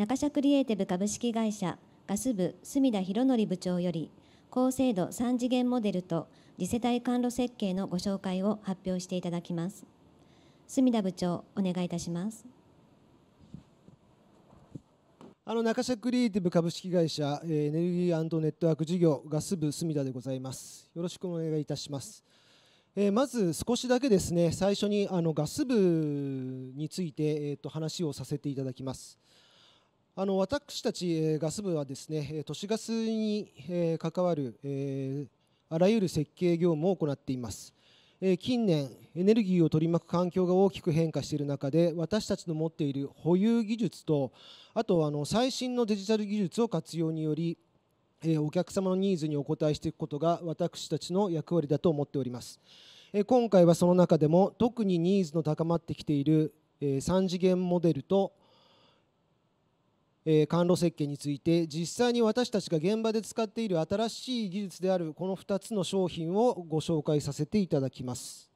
中社クリエイティブ株式会社ガス部隅田博則部長より高精度3次元モデルと次世代管路設計のご紹介を発表していただきます隅田部長お願いいたしますあの中社クリエイティブ株式会社エネルギーネットワーク事業ガス部隅田でございますよろしくお願いいたします、えまず少しだけですね最初にあのガス部について、えー、と話をさせていただきます、あの私たちガス部はですね都市ガスに関わるあらゆる設計業務を行っています近年エネルギーを取り巻く環境が大きく変化している中で私たちの持っている保有技術とあとあの最新のデジタル技術を活用によりお客様のニーズにお応えしていくことが私たちの役割だと思っております今回はその中でも特にニーズの高まってきている3次元モデルとえー、管路設計について実際に私たちが現場で使っている新しい技術であるこの2つの商品をご紹介させていただきます、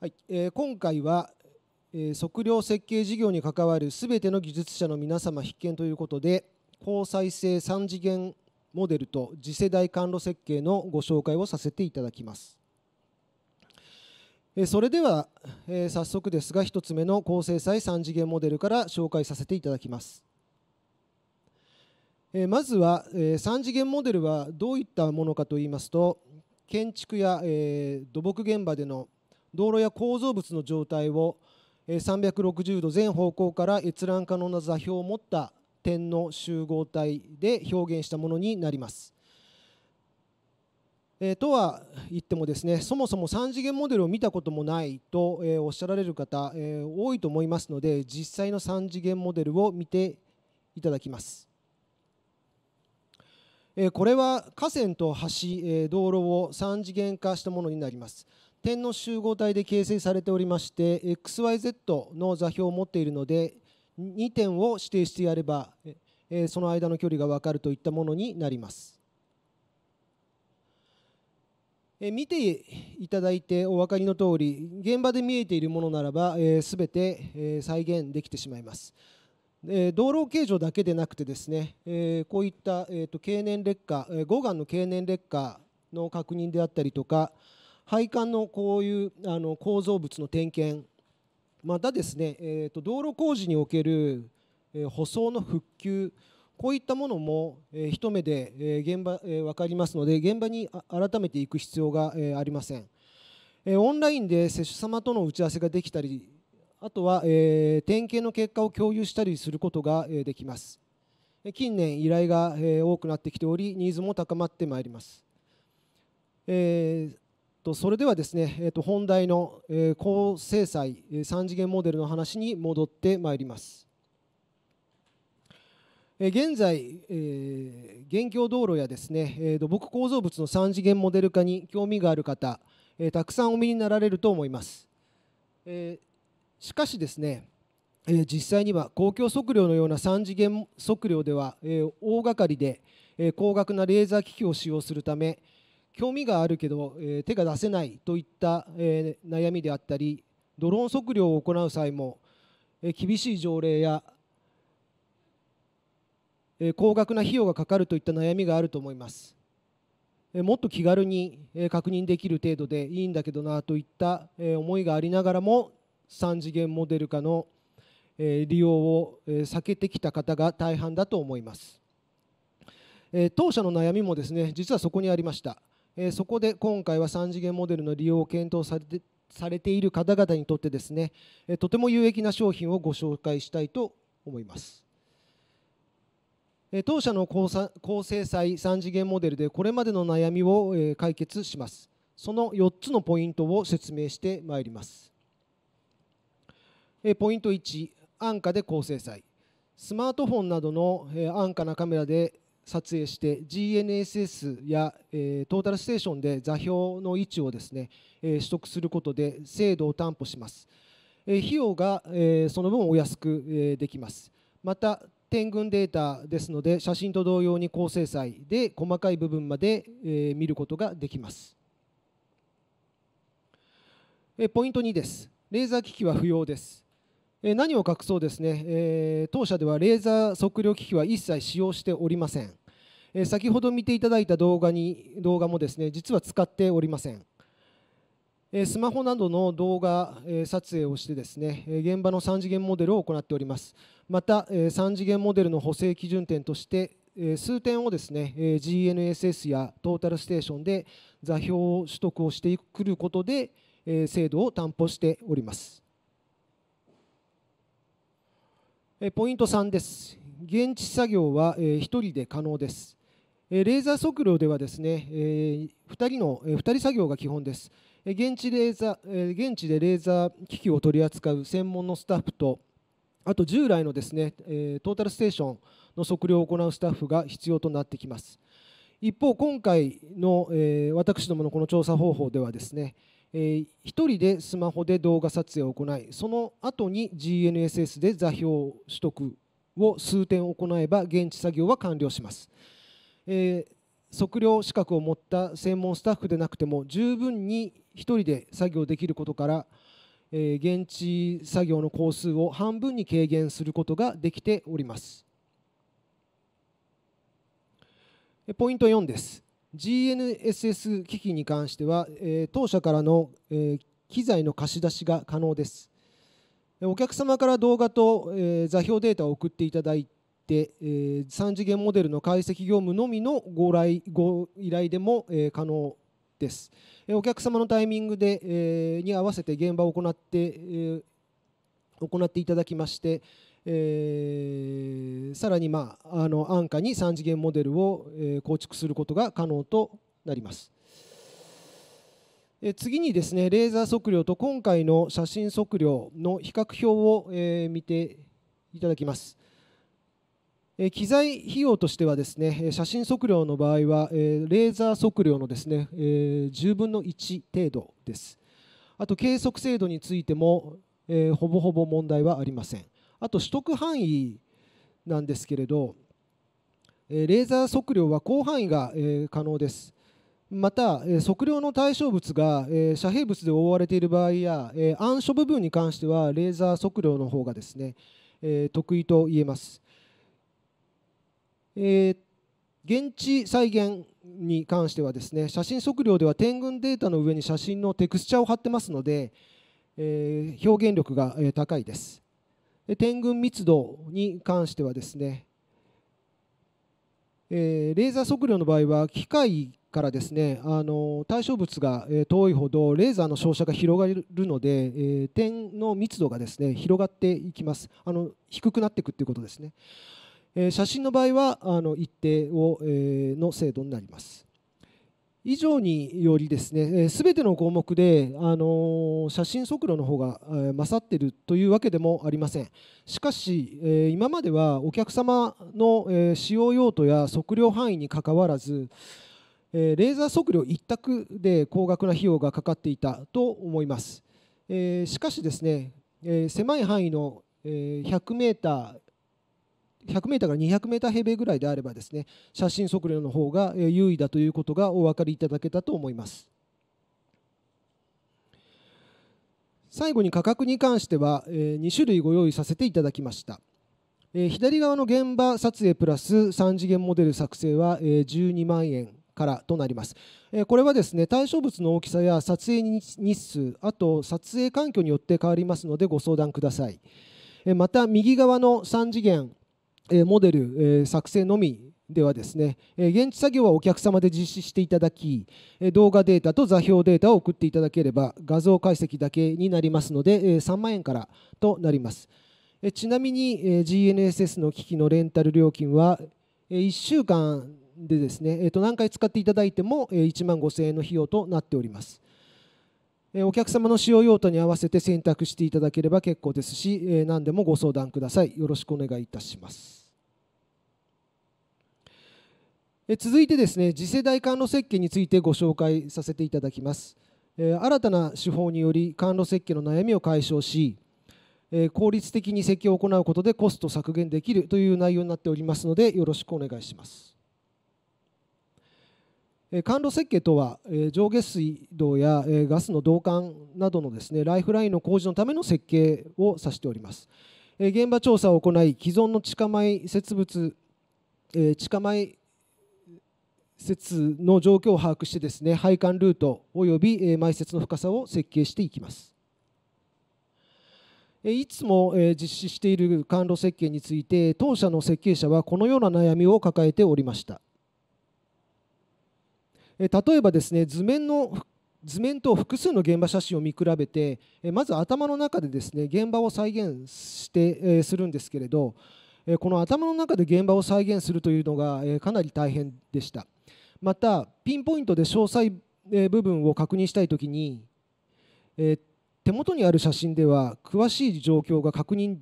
はいえ今回は、え測量設計事業に関わるすべての技術者の皆様必見ということで高再生3次元モデルと次世代管路設計のご紹介をさせていただきますそれでは、えー、早速ですが1つ目の高精細3次元モデルから紹介させていただきます、えー、まずは、えー、3次元モデルはどういったものかといいますと建築や、えー、土木現場での道路や構造物の状態を、えー、360度全方向から閲覧可能な座標を持った点の集合体で表現したものになりますえとは言ってもですねそもそも3次元モデルを見たこともないと、えおっしゃられる方、え多いと思いますので実際の3次元モデルを見ていただきます。これは河川と橋、道路を3次元化したものになります。点の集合体で形成されておりまして、XYZ の座標を持っているので、2点を指定してやれば、その間の距離が分かるといったものになります。え見ていただいてお分かりの通り現場で見えているものならば、えー、全て、え再現できてしまいます、え道路形状だけでなくてですね、えこういった、えー、と経年劣化、えー、護岸の経年劣化の確認であったりとか配管のこういうあの構造物の点検またですね、えー、と道路工事における舗装の復旧こういったものも、え一目で、え現場、え分かりますので現場に改めて行く必要が、えありません、えオンラインで接種様との打ち合わせができたりあとは、え点検の結果を共有したりすることが、えできます近年依頼が、え多くなってきておりニーズも高まってまいります、えとそれではですね、えと本題の、え高精細3次元モデルの話に戻ってまいります現在、えー、現況道路やですね、えー、土木構造物の3次元モデル化に興味がある方、えー、たくさんお見になられると思います。えー、しかしですね、えー、実際には公共測量のような3次元測量では、えー、大掛かりで、えー、高額なレーザー機器を使用するため興味があるけど、えー、手が出せないといった、えー、悩みであったりドローン測量を行う際も厳しい条例や高額な費用がかかるといった悩みがあると思いますもっと気軽に確認できる程度でいいんだけどなといった思いがありながらも3次元モデル化の利用を避けてきた方が大半だと思います当社の悩みもですね実はそこにありましたそこで今回は3次元モデルの利用を検討されてされている方々にとってですねとても有益な商品をご紹介したいと思います当社の高精細3次元モデルでこれまでの悩みを解決しますその4つのポイントを説明してまいりますポイント1安価で高精細スマートフォンなどの安価なカメラで撮影して GNSS やトータルステーションで座標の位置をですね取得することで精度を担保します費用がその分お安くできますまた点群データですので写真と同様に高精細で細かい部分まで、え見ることができます、えポイント2ですレーザー機器は不要です何を隠そうですね、え当社ではレーザー測量機器は一切使用しておりません先ほど見ていただいた動画に動画もですね実は使っておりませんスマホなどの動画撮影をしてですね現場の3次元モデルを行っておりますまた3次元モデルの補正基準点として数点をですね GNSS やトータルステーションで座標を取得をしてくることで精度を担保しておりますポイント3です現地作業は1人で可能ですレーザー測量ではですね2人の2人作業が基本です現地レーザー現地でレーザー機器を取り扱う専門のスタッフとあと従来のですねトータルステーションの測量を行うスタッフが必要となってきます一方今回の私どものこの調査方法ではですね1人でスマホで動画撮影を行いその後に GNSS で座標取得を数点行えば現地作業は完了します、えー、測量資格を持った専門スタッフでなくても十分に1人で作業できることから、えー、現地作業の工数を半分に軽減することができておりますポイント4です GNSS 機器に関しては、えー、当社からの、えー、機材の貸し出しが可能ですお客様から動画と、えー、座標データを送っていただいて、えー、3次元モデルの解析業務のみのご来ご依頼でも、えー、可能です、お客様のタイミングで、えに合わせて現場を行って、行っていただきまして、えさらに、まあ、あの安価に3次元モデルを、え構築することが可能となります。次にですねレーザー測量と今回の写真測量の比較表を見ていただきます。機材費用としてはですね写真測量の場合はレーザー測量のですね10分の1程度ですあと計測精度についてもほぼほぼ問題はありませんあと取得範囲なんですけれどレーザー測量は広範囲が可能ですまた測量の対象物が遮蔽物で覆われている場合や暗所部分に関してはレーザー測量の方がですね得意と言えますえー、現地再現に関してはですね写真測量では点群データの上に写真のテクスチャを貼ってますので、えー、表現力が高いです。で点群密度に関してはですね、えー、レーザー測量の場合は機械からですねあの対象物が遠いほどレーザーの照射が広がるので、え点の密度がですね広がっていきますあの低くなっていくということですね。え写真の場合はあの一定を、えの精度になります。以上によりですね、す、え、べ、ての項目で、あの写真速度の方が、え勝っているというわけでもありません。しかし、え今まではお客様の、え使用用途や測量範囲にかかわらず、えレーザー測量一択で高額な費用がかかっていたと思います。えしかしですね、え狭い範囲の100 m 100m から 200m 平米ぐらいであればですね写真測量の方が優位だということがお分かりいただけたと思います。最後に価格に関しては2種類ご用意させていただきました。左側の現場撮影プラス3次元モデル作成は12万円からとなります。これはですね対象物の大きさや撮影日数、あと撮影環境によって変わりますのでご相談ください。また右側の3次元モデル作成のみではですね現地作業はお客様で実施していただき動画データと座標データを送っていただければ画像解析だけになりますので3万円からとなりますちなみに GNSS の機器のレンタル料金は1週間でですね何回使っていただいても1万5000円の費用となっておりますお客様の使用用途に合わせて選択していただければ結構ですし何でもご相談くださいよろしくお願いいたします続いてですね次世代管路設計についてご紹介させていただきます新たな手法により管路設計の悩みを解消し効率的に設計を行うことでコスト削減できるという内容になっておりますのでよろしくお願いします管路設計とは上下水道やガスの導管などのですねライフラインの工事のための設計を指しております現場調査を行い既存の地下埋設物地下埋設の状況を把握してですね配管ルートおよび埋設の深さを設計していきますいつも実施している管路設計について当社の設計者はこのような悩みを抱えておりました例えばですね図面の図面と複数の現場写真を見比べてまず頭の中でですね現場を再現してするんですけれどこの頭の中で現場を再現するというのがかなり大変でしたまたピンポイントで詳細部分を確認したいときに手元にある写真では詳しい状況が確認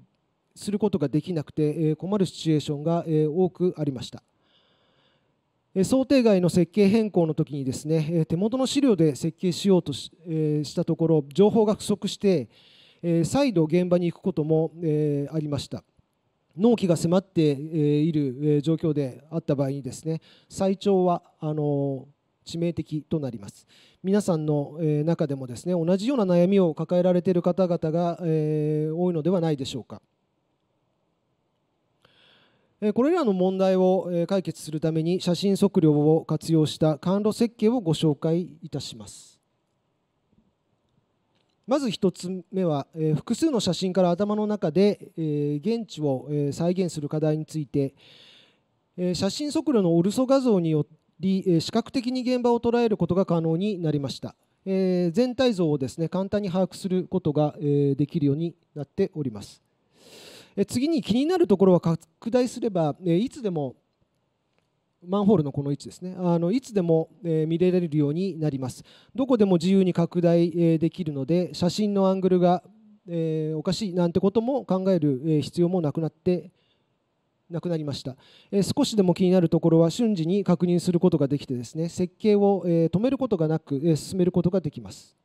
することができなくて困るシチュエーションが多くありました想定外の設計変更の時にですね手元の資料で設計しようとししたところ情報が不足して再度現場に行くこともありました納期が迫っている状況であった場合にですね最長はあの致命的となります皆さんの中でもですね同じような悩みを抱えられている方々が多いのではないでしょうかこれらの問題を解決するために写真測量を活用した管路設計をご紹介いたします。まず1つ目は複数の写真から頭の中で現地を再現する課題について写真測量のオルソ画像により視覚的に現場を捉えることが可能になりました。全体像をですね簡単に把握することができるようになっております。え次に気になるところは拡大すれば、えいつでもマンホールのこの位置ですねあのいつでも、え見られるようになりますどこでも自由に拡大、えできるので写真のアングルが、えおかしいなんてことも考える、え必要もなくなってなくなりました、え少しでも気になるところは瞬時に確認することができてですね設計を、え止めることがなく、え進めることができます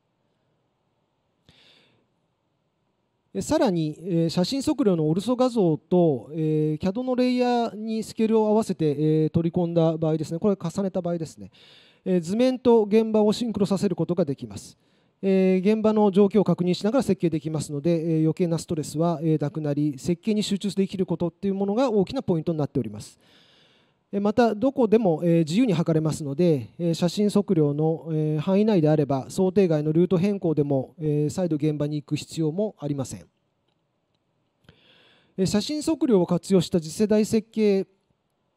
さらに、え写真測量のオルソ画像と、え CAD のレイヤーにスケールを合わせて、え取り込んだ場合ですね、これ重ねた場合ですね、え図面と現場をシンクロさせることができます。え現場の状況を確認しながら設計できますので、え余計なストレスは、えなくなり、設計に集中できることっていうものが大きなポイントになっております。またどこでも自由に測れますので写真測量の範囲内であれば想定外のルート変更でも再度現場に行く必要もありません写真測量を活用した次世代設計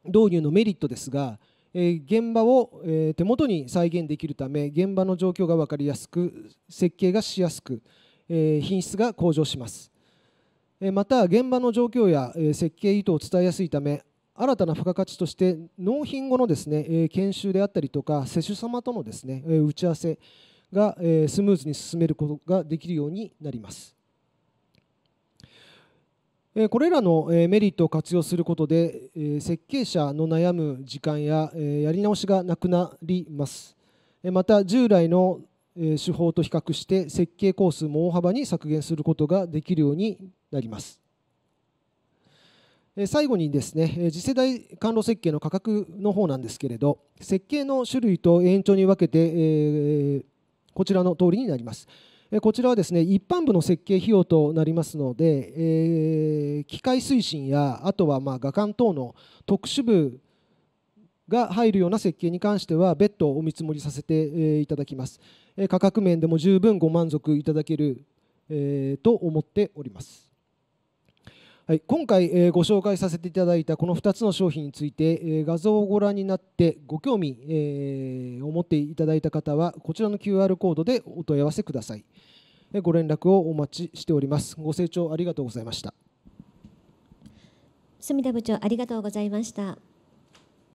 導入のメリットですが現場を手元に再現できるため現場の状況が分かりやすく設計がしやすく品質が向上しますまた現場の状況や設計意図を伝えやすいため新たな付加価値として納品後のですね、え研修であったりとか施主様とのですね、え打ち合わせが、えスムーズに進めることができるようになります。これらのメリットを活用することで設計者の悩む時間ややり直しがなくなりますまた従来の手法と比較して設計工数も大幅に削減することができるようになります最後にですね次世代管路設計の価格の方なんですけれど設計の種類と延長に分けて、えこちらの通りになりますこちらはですね一般部の設計費用となりますので、え機械推進やあとはま画管等の特殊部が入るような設計に関しては別途お見積もりさせていただきます価格面でも十分ご満足いただけると思っておりますはい、今回、えー、ご紹介させていただいたこの2つの商品について、えー、画像をご覧になってご興味、えー、持っていただいた方はこちらの QR コードでお問い合わせください、えー、ご連絡をお待ちしておりますご清聴ありがとうございました住田部長ありがとうございました